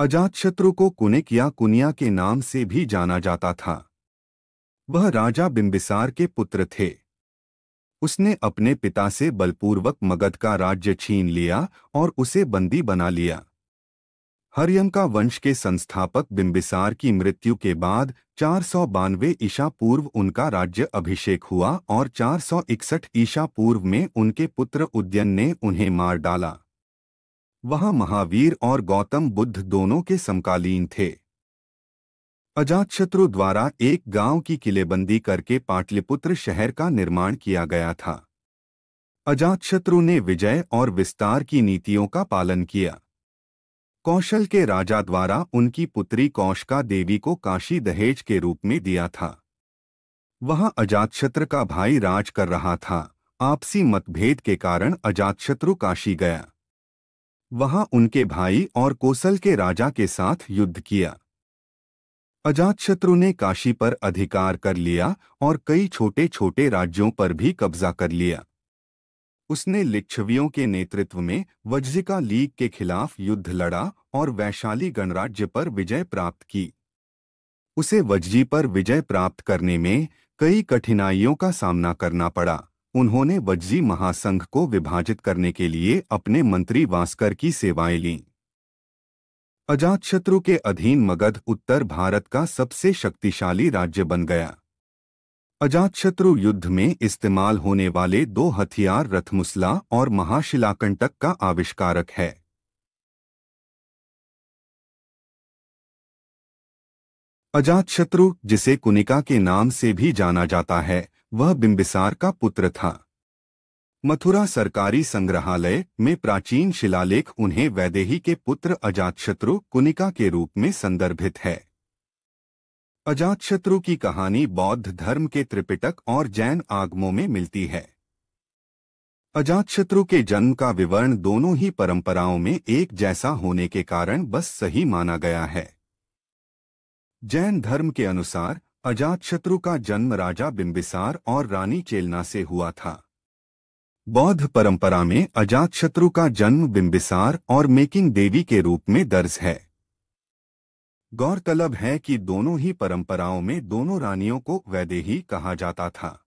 अजातशत्रु को कुनिक या कुनिया के नाम से भी जाना जाता था वह राजा बिंबिसार के पुत्र थे उसने अपने पिता से बलपूर्वक मगध का राज्य छीन लिया और उसे बंदी बना लिया हरियम का वंश के संस्थापक बिंबिसार की मृत्यु के बाद चार सौ ईशा पूर्व उनका राज्य अभिषेक हुआ और 461 ईशा पूर्व में उनके पुत्र उद्यन ने उन्हें मार डाला वहां महावीर और गौतम बुद्ध दोनों के समकालीन थे अजातशत्रु द्वारा एक गांव की किलेबंदी करके पाटलिपुत्र शहर का निर्माण किया गया था अजातशत्रु ने विजय और विस्तार की नीतियों का पालन किया कौशल के राजा द्वारा उनकी पुत्री कौशका देवी को काशी दहेज के रूप में दिया था वह अजातशत्र का भाई राज कर रहा था आपसी मतभेद के कारण अजातशत्रु काशी गया वहां उनके भाई और कोसल के राजा के साथ युद्ध किया अजातशत्रु ने काशी पर अधिकार कर लिया और कई छोटे छोटे राज्यों पर भी कब्जा कर लिया उसने लिच्छवियों के नेतृत्व में वज्जिका लीग के खिलाफ युद्ध लड़ा और वैशाली गणराज्य पर विजय प्राप्त की उसे वज्जी पर विजय प्राप्त करने में कई कठिनाइयों का सामना करना पड़ा उन्होंने वज्जी महासंघ को विभाजित करने के लिए अपने मंत्री वास्कर की सेवाएं लीं अजातशत्रु के अधीन मगध उत्तर भारत का सबसे शक्तिशाली राज्य बन गया अजातशत्रु युद्ध में इस्तेमाल होने वाले दो हथियार रथमुसला और महाशिलाकंटक का आविष्कारक है अजातशत्रु जिसे कुनिका के नाम से भी जाना जाता है वह बिंबिसार का पुत्र था मथुरा सरकारी संग्रहालय में प्राचीन शिलालेख उन्हें वैदेही के पुत्र अजातशत्रु कुनिका के रूप में संदर्भित है अजातशत्रु की कहानी बौद्ध धर्म के त्रिपिटक और जैन आगमों में मिलती है अजातशत्रु के जन्म का विवरण दोनों ही परंपराओं में एक जैसा होने के कारण बस सही माना गया है जैन धर्म के अनुसार अजातशत्रु का जन्म राजा बिंबिसार और रानी चेलना से हुआ था बौद्ध परंपरा में अजातशत्रु का जन्म बिंबिसार और मेकिंग देवी के रूप में दर्ज है गौरतलब है कि दोनों ही परंपराओं में दोनों रानियों को वैदेही कहा जाता था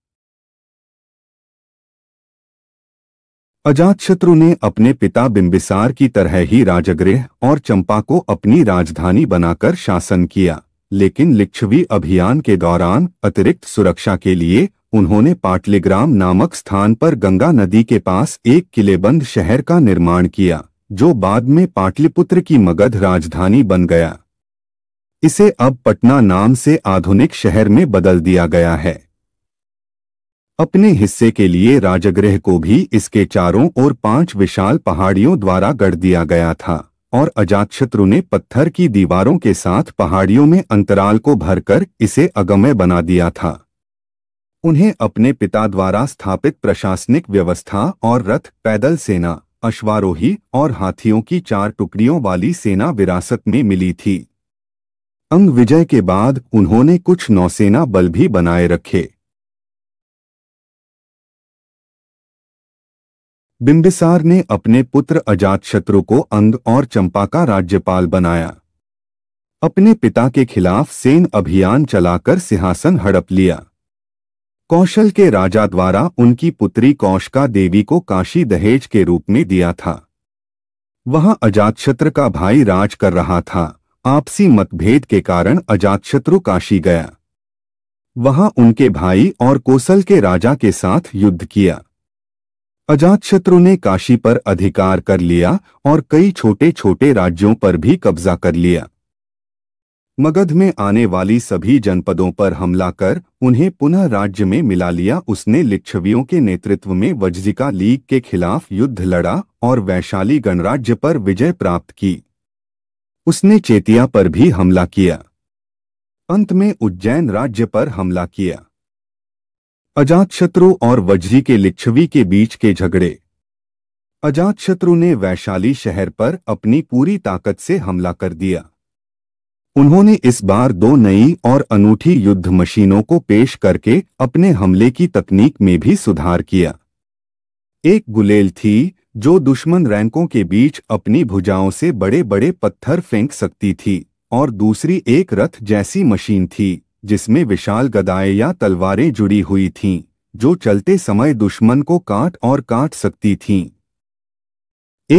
अजातशत्रु ने अपने पिता बिंबिसार की तरह ही राजगृह और चंपा को अपनी राजधानी बनाकर शासन किया लेकिन लिच्छवी अभियान के दौरान अतिरिक्त सुरक्षा के लिए उन्होंने पाटलिग्राम नामक स्थान पर गंगा नदी के पास एक किलेबंद शहर का निर्माण किया जो बाद में पाटलिपुत्र की मगध राजधानी बन गया इसे अब पटना नाम से आधुनिक शहर में बदल दिया गया है अपने हिस्से के लिए राजगृह को भी इसके चारों ओर पांच विशाल पहाड़ियों द्वारा गढ़ दिया गया था और अजातशत्रु ने पत्थर की दीवारों के साथ पहाड़ियों में अंतराल को भरकर इसे अगम्य बना दिया था उन्हें अपने पिता द्वारा स्थापित प्रशासनिक व्यवस्था और रथ पैदल सेना अश्वारोही और हाथियों की चार टुकड़ियों वाली सेना विरासत में मिली थी अंग विजय के बाद उन्होंने कुछ नौसेना बल भी बनाए रखे बिंबिसार ने अपने पुत्र अजातशत्रु को अंग और चंपा का राज्यपाल बनाया अपने पिता के खिलाफ सेन अभियान चलाकर सिंहासन हड़प लिया कौशल के राजा द्वारा उनकी पुत्री कौशका देवी को काशी दहेज के रूप में दिया था वहां अजातशत्रु का भाई राज कर रहा था आपसी मतभेद के कारण अजातशत्रु काशी गया वहां उनके भाई और कौशल के राजा के साथ युद्ध किया अजातशत्रु ने काशी पर अधिकार कर लिया और कई छोटे छोटे राज्यों पर भी कब्जा कर लिया मगध में आने वाली सभी जनपदों पर हमला कर उन्हें पुनः राज्य में मिला लिया उसने लिच्छवियों के नेतृत्व में वज्जिका लीग के खिलाफ युद्ध लड़ा और वैशाली गणराज्य पर विजय प्राप्त की उसने चेतिया पर भी हमला किया अंत में उज्जैन राज्य पर हमला किया अजातशत्रु और वज्री के लिच्छवी के बीच के झगड़े अजातशत्रु ने वैशाली शहर पर अपनी पूरी ताकत से हमला कर दिया उन्होंने इस बार दो नई और अनूठी युद्ध मशीनों को पेश करके अपने हमले की तकनीक में भी सुधार किया एक गुलेल थी जो दुश्मन रैंकों के बीच अपनी भुजाओं से बड़े बड़े पत्थर फेंक सकती थी और दूसरी एक रथ जैसी मशीन थी जिसमें विशाल गदाएं या तलवारें जुड़ी हुई थीं, जो चलते समय दुश्मन को काट और काट सकती थीं।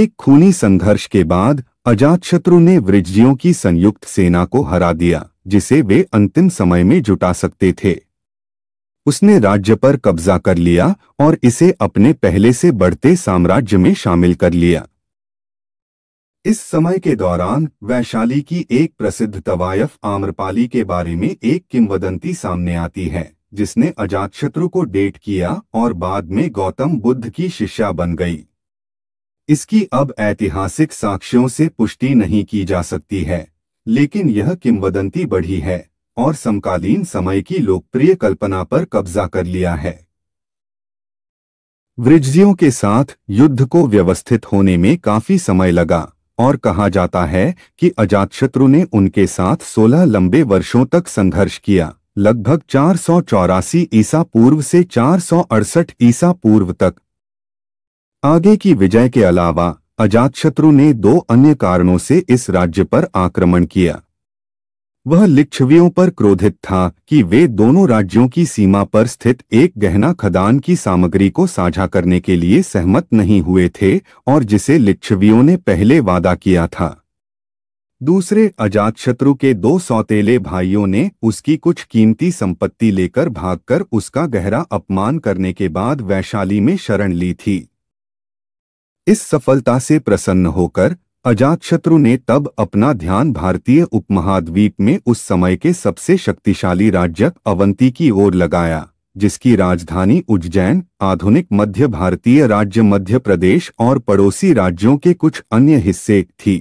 एक खूनी संघर्ष के बाद अजातशत्रु ने वृज्जियों की संयुक्त सेना को हरा दिया जिसे वे अंतिम समय में जुटा सकते थे उसने राज्य पर कब्जा कर लिया और इसे अपने पहले से बढ़ते साम्राज्य में शामिल कर लिया इस समय के दौरान वैशाली की एक प्रसिद्ध तवायफ आम्रपाली के बारे में एक किंवदंती सामने आती है जिसने अजातशत्रु को डेट किया और बाद में गौतम बुद्ध की शिष्या बन गई इसकी अब ऐतिहासिक साक्ष्यों से पुष्टि नहीं की जा सकती है लेकिन यह किंवदंती बढ़ी है और समकालीन समय की लोकप्रिय कल्पना पर कब्जा कर लिया है वृजियों के साथ युद्ध को व्यवस्थित होने में काफी समय लगा और कहा जाता है कि अजातशत्रु ने उनके साथ 16 लंबे वर्षों तक संघर्ष किया लगभग चार सौ चौरासी ईसा पूर्व से चार सौ अड़सठ ईसा पूर्व तक आगे की विजय के अलावा अजातशत्रु ने दो अन्य कारणों से इस राज्य पर आक्रमण किया वह लिच्छवियों पर क्रोधित था कि वे दोनों राज्यों की सीमा पर स्थित एक गहना खदान की सामग्री को साझा करने के लिए सहमत नहीं हुए थे और जिसे लिच्छवियों ने पहले वादा किया था दूसरे अजातशत्रु के दो सौतेले भाइयों ने उसकी कुछ कीमती संपत्ति लेकर भागकर उसका गहरा अपमान करने के बाद वैशाली में शरण ली थी इस सफलता से प्रसन्न होकर अजातशत्रु ने तब अपना ध्यान भारतीय उपमहाद्वीप में उस समय के सबसे शक्तिशाली राज्य अवंती की ओर लगाया जिसकी राजधानी उज्जैन आधुनिक मध्य भारतीय राज्य मध्य प्रदेश और पड़ोसी राज्यों के कुछ अन्य हिस्से थी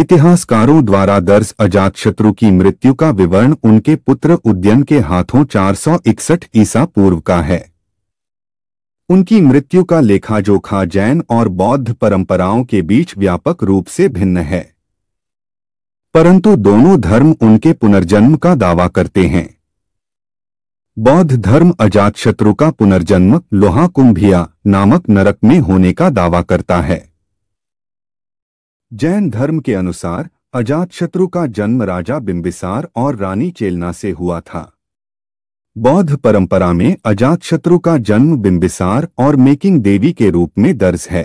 इतिहासकारों द्वारा दर्ज अजातशत्रु की मृत्यु का विवरण उनके पुत्र उद्यन के हाथों 461 ईसा पूर्व का है उनकी मृत्यु का लेखा जोखा जैन और बौद्ध परंपराओं के बीच व्यापक रूप से भिन्न है परंतु दोनों धर्म उनके पुनर्जन्म का दावा करते हैं बौद्ध धर्म अजातशत्रु का पुनर्जन्म लोहा कुंभिया नामक नरक में होने का दावा करता है जैन धर्म के अनुसार अजातशत्रु का जन्म राजा बिंबिसार और रानी चेलना से हुआ था बौद्ध परंपरा में अजातशत्रु का जन्म बिंबिसार और मेकिंग देवी के रूप में दर्ज है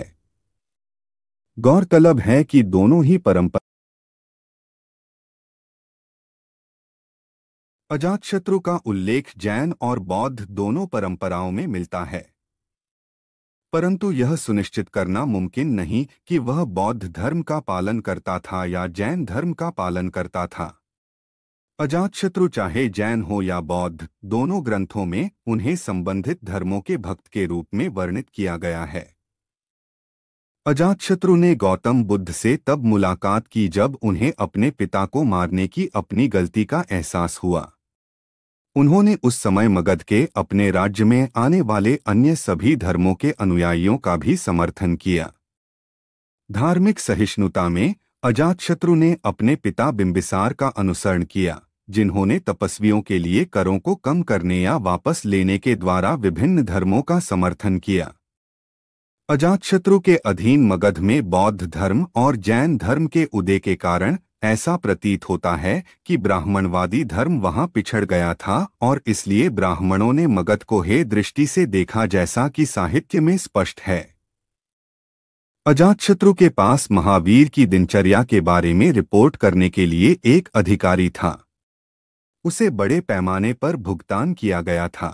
गौरतलब है कि दोनों ही परंपरा अजातशत्रु का उल्लेख जैन और बौद्ध दोनों परंपराओं में मिलता है परंतु यह सुनिश्चित करना मुमकिन नहीं कि वह बौद्ध धर्म का पालन करता था या जैन धर्म का पालन करता था अजातशत्रु चाहे जैन हो या बौद्ध दोनों ग्रंथों में उन्हें संबंधित धर्मों के भक्त के रूप में वर्णित किया गया है अजातशत्रु ने गौतम बुद्ध से तब मुलाकात की जब उन्हें अपने पिता को मारने की अपनी गलती का एहसास हुआ उन्होंने उस समय मगध के अपने राज्य में आने वाले अन्य सभी धर्मों के अनुयायियों का भी समर्थन किया धार्मिक सहिष्णुता में अजातशत्रु ने अपने पिता बिंबिसार का अनुसरण किया जिन्होंने तपस्वियों के लिए करों को कम करने या वापस लेने के द्वारा विभिन्न धर्मों का समर्थन किया अजातशत्रु के अधीन मगध में बौद्ध धर्म और जैन धर्म के उदय के कारण ऐसा प्रतीत होता है कि ब्राह्मणवादी धर्म वहां पिछड़ गया था और इसलिए ब्राह्मणों ने मगध को हे दृष्टि से देखा जैसा कि साहित्य में स्पष्ट है अजातशत्रु के पास महावीर की दिनचर्या के बारे में रिपोर्ट करने के लिए एक अधिकारी था उसे बड़े पैमाने पर भुगतान किया गया था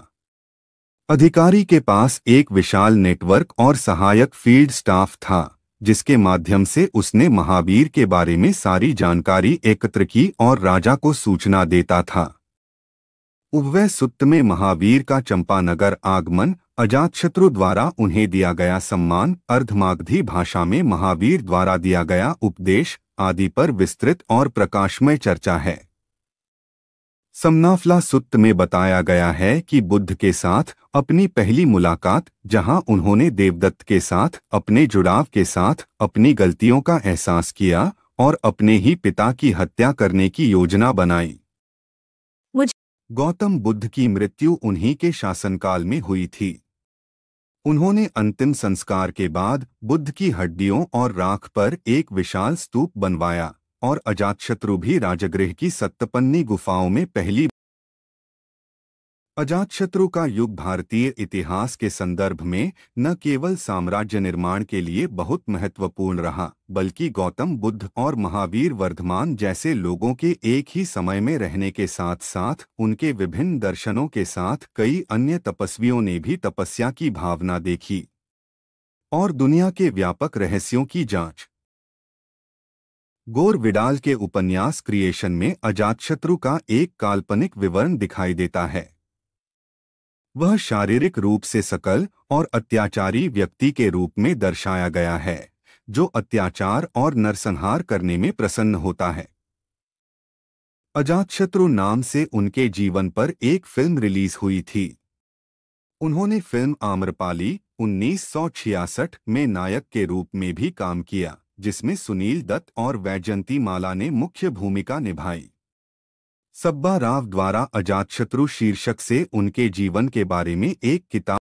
अधिकारी के पास एक विशाल नेटवर्क और सहायक फील्ड स्टाफ था जिसके माध्यम से उसने महावीर के बारे में सारी जानकारी एकत्र की और राजा को सूचना देता था उभवय सुत्त में महावीर का चंपानगर आगमन अजातशत्रु द्वारा उन्हें दिया गया सम्मान अर्धमागधी भाषा में महावीर द्वारा दिया गया उपदेश आदि पर विस्तृत और प्रकाशमय चर्चा है समनाफला सुत्त में बताया गया है कि बुद्ध के साथ अपनी पहली मुलाकात जहां उन्होंने देवदत्त के साथ अपने जुड़ाव के साथ अपनी गलतियों का एहसास किया और अपने ही पिता की हत्या करने की योजना बनाई गौतम बुद्ध की मृत्यु उन्हीं के शासनकाल में हुई थी उन्होंने अंतिम संस्कार के बाद बुद्ध की हड्डियों और राख पर एक विशाल स्तूप बनवाया और अजातशत्रु भी राजगृह की सत्तपन्नी गुफाओं में पहली अजातशत्रु का युग भारतीय इतिहास के संदर्भ में न केवल साम्राज्य निर्माण के लिए बहुत महत्वपूर्ण रहा बल्कि गौतम बुद्ध और महावीर वर्धमान जैसे लोगों के एक ही समय में रहने के साथ साथ उनके विभिन्न दर्शनों के साथ कई अन्य तपस्वियों ने भी तपस्या की भावना देखी और दुनिया के व्यापक रहस्यों की जाँच गोर विडाल के उपन्यास क्रिएशन में अजातशत्रु का एक काल्पनिक विवरण दिखाई देता है वह शारीरिक रूप से सकल और अत्याचारी व्यक्ति के रूप में दर्शाया गया है जो अत्याचार और नरसंहार करने में प्रसन्न होता है अजातशत्रु नाम से उनके जीवन पर एक फिल्म रिलीज हुई थी उन्होंने फिल्म आम्रपाली 1966 में नायक के रूप में भी काम किया जिसमें सुनील दत्त और वैजंती माला ने मुख्य भूमिका निभाई सब्बा राव द्वारा अजातशत्रु शीर्षक से उनके जीवन के बारे में एक किताब